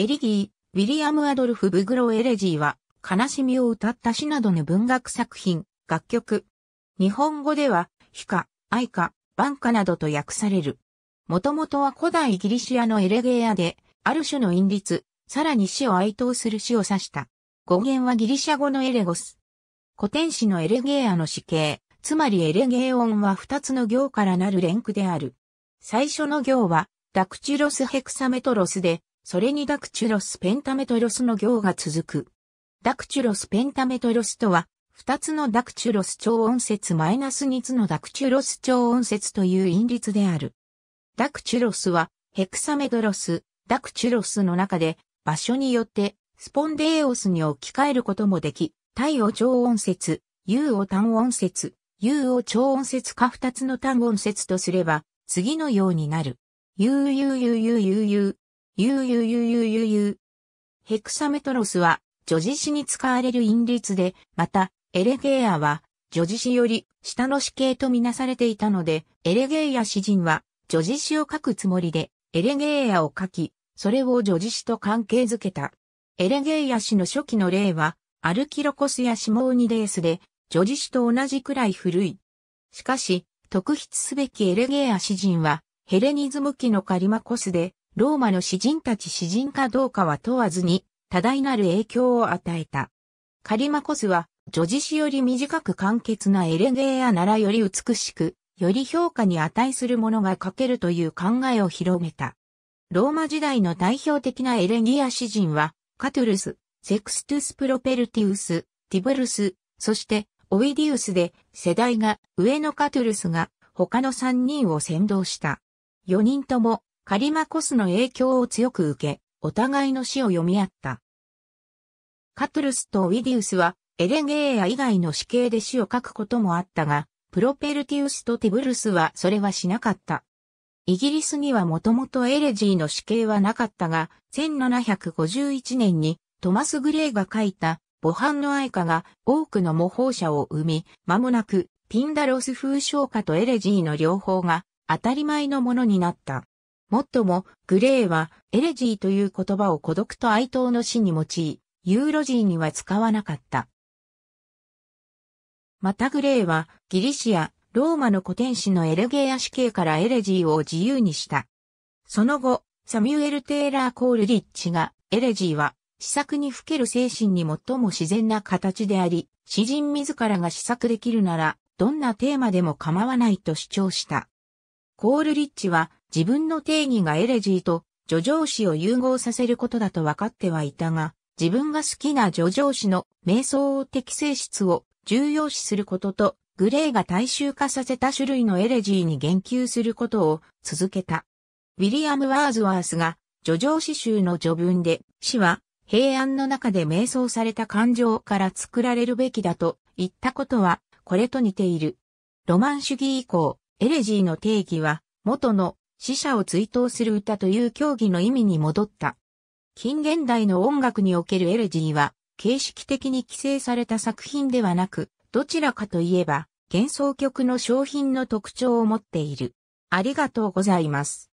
エリギー、ウィリアム・アドルフ・ブグロエレジーは、悲しみを歌った詩などの文学作品、楽曲。日本語では、アイカ、歌、挽歌などと訳される。もともとは古代ギリシアのエレゲーアで、ある種の韻律、さらに死を哀悼する死を指した。語源はギリシャ語のエレゴス。古典史のエレゲーアの死刑、つまりエレゲー音は二つの行からなる連句である。最初の行は、ダクチュロスヘクサメトロスで、それにダクチュロス・ペンタメトロスの行が続く。ダクチュロス・ペンタメトロスとは、二つのダクチュロス超音節マイナス二つのダクチュロス超音節という因律である。ダクチュロスは、ヘクサメドロス、ダクチュロスの中で、場所によって、スポンデーオスに置き換えることもでき、体を超音節、U を単音節、U を超音節か二つの単音節とすれば、次のようになる。u u u u ゆうゆうゆうゆうゆうゆう。ヘクサメトロスは、女児詩に使われる韻律で、また、エレゲーアは、女児詩より、下の死形とみなされていたので、エレゲーア詩人は、女児詩を書くつもりで、エレゲーアを書き、それを女児詩と関係づけた。エレゲーア詩の初期の例は、アルキロコスやシモーニデースで、女児詩と同じくらい古い。しかし、特筆すべきエレゲーア詩人は、ヘレニズム期のカリマコスで、ローマの詩人たち詩人かどうかは問わずに、多大なる影響を与えた。カリマコスは、女子詩より短く簡潔なエレゲーやならより美しく、より評価に値するものが書けるという考えを広めた。ローマ時代の代表的なエレギア詩人は、カトゥルス、セクストゥス・プロペルティウス、ティブルス、そしてオイディウスで、世代が上のカトゥルスが他の3人を先導した。4人ともカリマコスの影響を強く受け、お互いの死を読み合った。カトゥルスとウィディウスは、エレゲーア以外の死刑で死を書くこともあったが、プロペルティウスとティブルスはそれはしなかった。イギリスにはもともとエレジーの死刑はなかったが、1751年にトマス・グレイが書いた母版の愛歌が多くの模倣者を生み、間もなくピンダロス風唱歌とエレジーの両方が当たり前のものになった。もっとも、グレーは、エレジーという言葉を孤独と哀悼の詩に用い、ユーロジーには使わなかった。またグレーは、ギリシア、ローマの古典詩のエレゲア死刑からエレジーを自由にした。その後、サミュエル・テイラー・コール・リッチが、エレジーは、詩作にふける精神に最も自然な形であり、詩人自らが詩作できるなら、どんなテーマでも構わないと主張した。コール・リッチは、自分の定義がエレジーと叙情詩を融合させることだと分かってはいたが、自分が好きな叙情詩の瞑想的性質を重要視することと、グレーが大衆化させた種類のエレジーに言及することを続けた。ウィリアム・ワーズワースが、叙情詩集の序文で、詩は、平安の中で瞑想された感情から作られるべきだと言ったことは、これと似ている。ロマン主義以降、エレジーの定義は、元の死者を追悼する歌という競技の意味に戻った。近現代の音楽におけるエレジーは、形式的に規制された作品ではなく、どちらかといえば、幻想曲の商品の特徴を持っている。ありがとうございます。